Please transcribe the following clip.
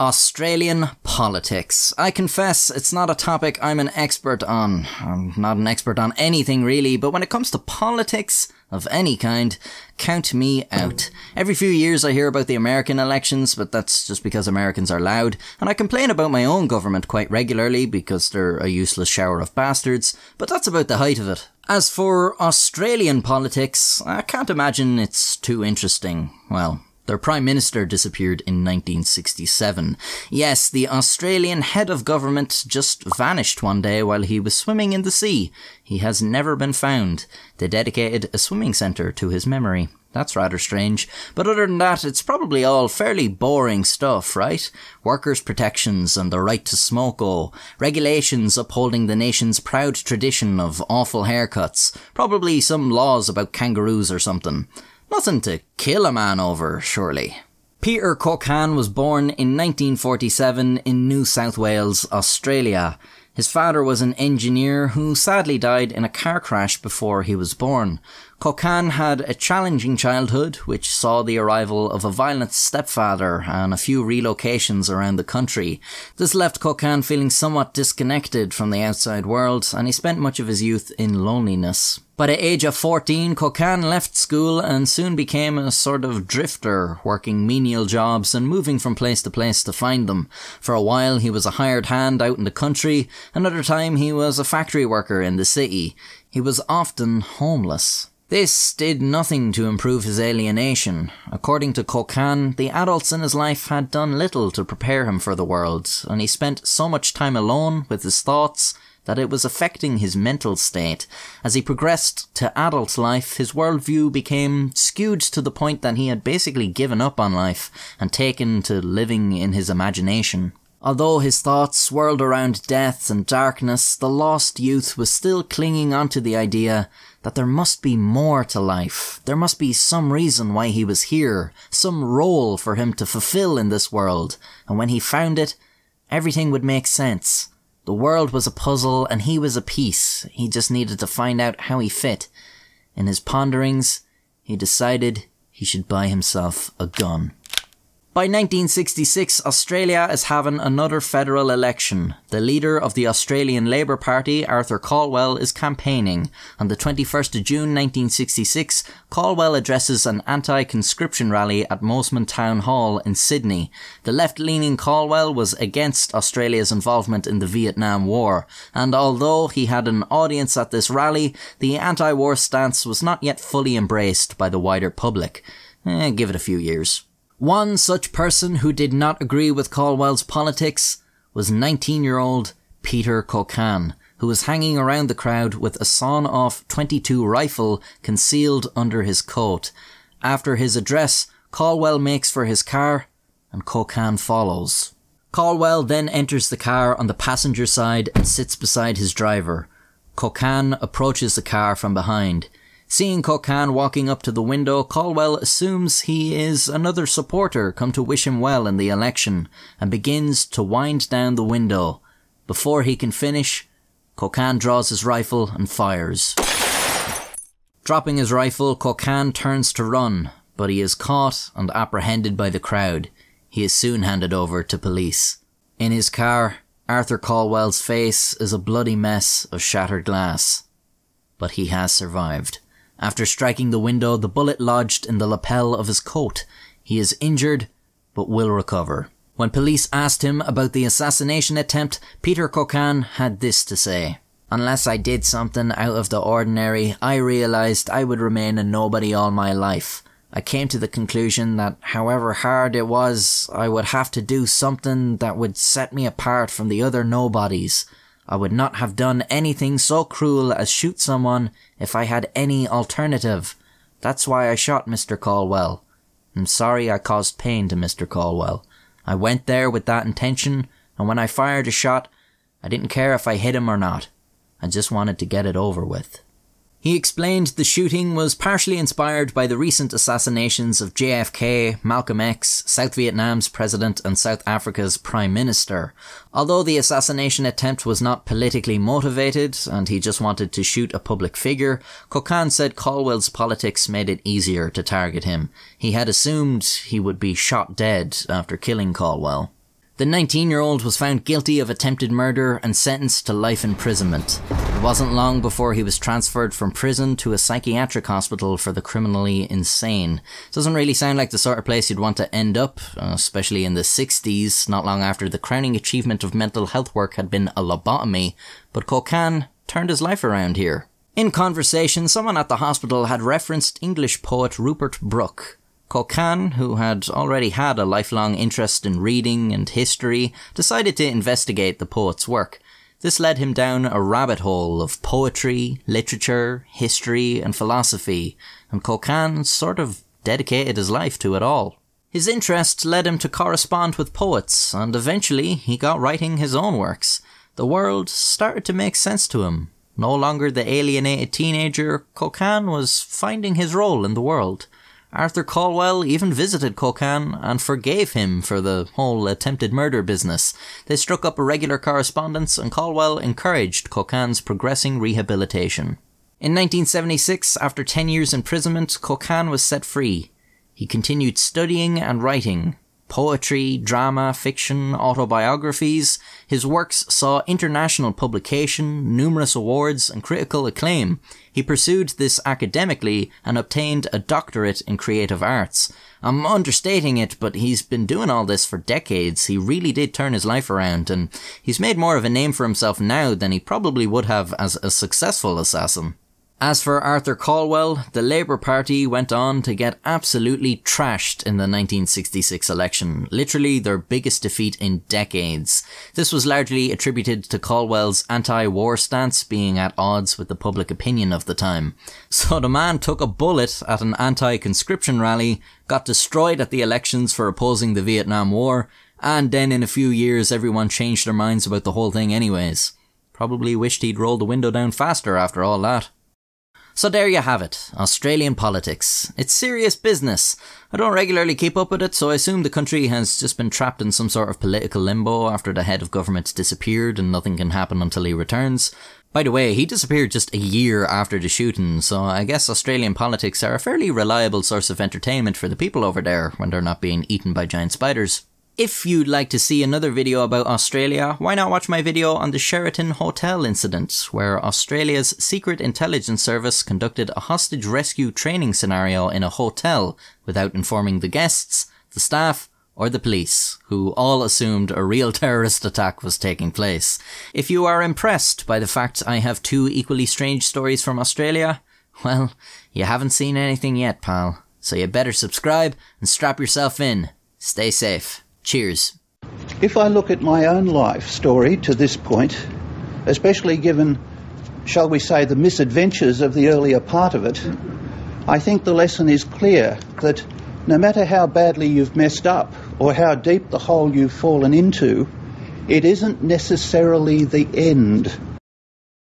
Australian politics. I confess it's not a topic I'm an expert on. I'm not an expert on anything really, but when it comes to politics of any kind, count me out. Every few years I hear about the American elections, but that's just because Americans are loud, and I complain about my own government quite regularly because they're a useless shower of bastards, but that's about the height of it. As for Australian politics, I can't imagine it's too interesting. Well, their Prime Minister disappeared in 1967. Yes, the Australian head of government just vanished one day while he was swimming in the sea. He has never been found. They dedicated a swimming centre to his memory. That's rather strange. But other than that, it's probably all fairly boring stuff, right? Workers' protections and the right to smoke, oh, regulations upholding the nation's proud tradition of awful haircuts, probably some laws about kangaroos or something. Nothing to kill a man over, surely. Peter Cochan was born in 1947 in New South Wales, Australia. His father was an engineer who sadly died in a car crash before he was born. Kokan had a challenging childhood, which saw the arrival of a violent stepfather and a few relocations around the country. This left Kokan feeling somewhat disconnected from the outside world, and he spent much of his youth in loneliness. By the age of 14, Kokan left school and soon became a sort of drifter, working menial jobs and moving from place to place to find them. For a while, he was a hired hand out in the country, another time he was a factory worker in the city. He was often homeless. This did nothing to improve his alienation. According to Kokan, the adults in his life had done little to prepare him for the world, and he spent so much time alone with his thoughts that it was affecting his mental state. As he progressed to adult life, his worldview became skewed to the point that he had basically given up on life and taken to living in his imagination. Although his thoughts swirled around death and darkness, the lost youth was still clinging onto the idea that there must be more to life. There must be some reason why he was here, some role for him to fulfill in this world, and when he found it, everything would make sense. The world was a puzzle and he was a piece. He just needed to find out how he fit. In his ponderings, he decided he should buy himself a gun. By 1966, Australia is having another federal election. The leader of the Australian Labour Party, Arthur Caldwell, is campaigning. On the 21st of June 1966, Caldwell addresses an anti-conscription rally at Mosman Town Hall in Sydney. The left-leaning Caldwell was against Australia's involvement in the Vietnam War, and although he had an audience at this rally, the anti-war stance was not yet fully embraced by the wider public. Eh, give it a few years. One such person who did not agree with Caldwell's politics was 19 year old Peter Cocan, who was hanging around the crowd with a sawn off 22 rifle concealed under his coat. After his address, Caldwell makes for his car and Cocan follows. Caldwell then enters the car on the passenger side and sits beside his driver. Cocan approaches the car from behind. Seeing Cocan walking up to the window, Caldwell assumes he is another supporter come to wish him well in the election and begins to wind down the window. Before he can finish, Cocan draws his rifle and fires. Dropping his rifle, Cocan turns to run, but he is caught and apprehended by the crowd. He is soon handed over to police. In his car, Arthur Caldwell's face is a bloody mess of shattered glass, but he has survived. After striking the window, the bullet lodged in the lapel of his coat. He is injured, but will recover. When police asked him about the assassination attempt, Peter Cocan had this to say. Unless I did something out of the ordinary, I realized I would remain a nobody all my life. I came to the conclusion that however hard it was, I would have to do something that would set me apart from the other nobodies. I would not have done anything so cruel as shoot someone if I had any alternative. That's why I shot Mr. Caldwell. I'm sorry I caused pain to Mr. Caldwell. I went there with that intention, and when I fired a shot, I didn't care if I hit him or not. I just wanted to get it over with. He explained the shooting was partially inspired by the recent assassinations of JFK, Malcolm X, South Vietnam's president, and South Africa's prime minister. Although the assassination attempt was not politically motivated and he just wanted to shoot a public figure, Kokan said Caldwell's politics made it easier to target him. He had assumed he would be shot dead after killing Caldwell. The 19 year old was found guilty of attempted murder and sentenced to life imprisonment. It wasn't long before he was transferred from prison to a psychiatric hospital for the criminally insane. Doesn't really sound like the sort of place you'd want to end up, uh, especially in the 60s, not long after the crowning achievement of mental health work had been a lobotomy, but Kokan turned his life around here. In conversation, someone at the hospital had referenced English poet Rupert Brooke. Kokan, who had already had a lifelong interest in reading and history, decided to investigate the poet's work. This led him down a rabbit hole of poetry, literature, history, and philosophy, and Kokan sort of dedicated his life to it all. His interest led him to correspond with poets, and eventually he got writing his own works. The world started to make sense to him. No longer the alienated teenager, Kokan was finding his role in the world. Arthur Caldwell even visited Cocan and forgave him for the whole attempted murder business. They struck up a regular correspondence and Caldwell encouraged Cocan's progressing rehabilitation. In 1976, after 10 years imprisonment, Cocan was set free. He continued studying and writing, poetry, drama, fiction, autobiographies, his works saw international publication, numerous awards, and critical acclaim. He pursued this academically and obtained a doctorate in creative arts. I'm understating it, but he's been doing all this for decades. He really did turn his life around, and he's made more of a name for himself now than he probably would have as a successful assassin. As for Arthur Caldwell, the Labour Party went on to get absolutely trashed in the 1966 election, literally their biggest defeat in decades. This was largely attributed to Caldwell's anti-war stance being at odds with the public opinion of the time. So the man took a bullet at an anti-conscription rally, got destroyed at the elections for opposing the Vietnam War, and then in a few years everyone changed their minds about the whole thing anyways. Probably wished he'd rolled the window down faster after all that. So there you have it, Australian politics. It's serious business. I don't regularly keep up with it, so I assume the country has just been trapped in some sort of political limbo after the head of government disappeared and nothing can happen until he returns. By the way, he disappeared just a year after the shooting, so I guess Australian politics are a fairly reliable source of entertainment for the people over there when they're not being eaten by giant spiders. If you'd like to see another video about Australia, why not watch my video on the Sheraton Hotel incident, where Australia's Secret Intelligence Service conducted a hostage rescue training scenario in a hotel without informing the guests, the staff, or the police, who all assumed a real terrorist attack was taking place. If you are impressed by the fact I have two equally strange stories from Australia, well, you haven't seen anything yet, pal. So you better subscribe and strap yourself in. Stay safe. Cheers. If I look at my own life story to this point, especially given, shall we say, the misadventures of the earlier part of it, I think the lesson is clear that no matter how badly you've messed up or how deep the hole you've fallen into, it isn't necessarily the end.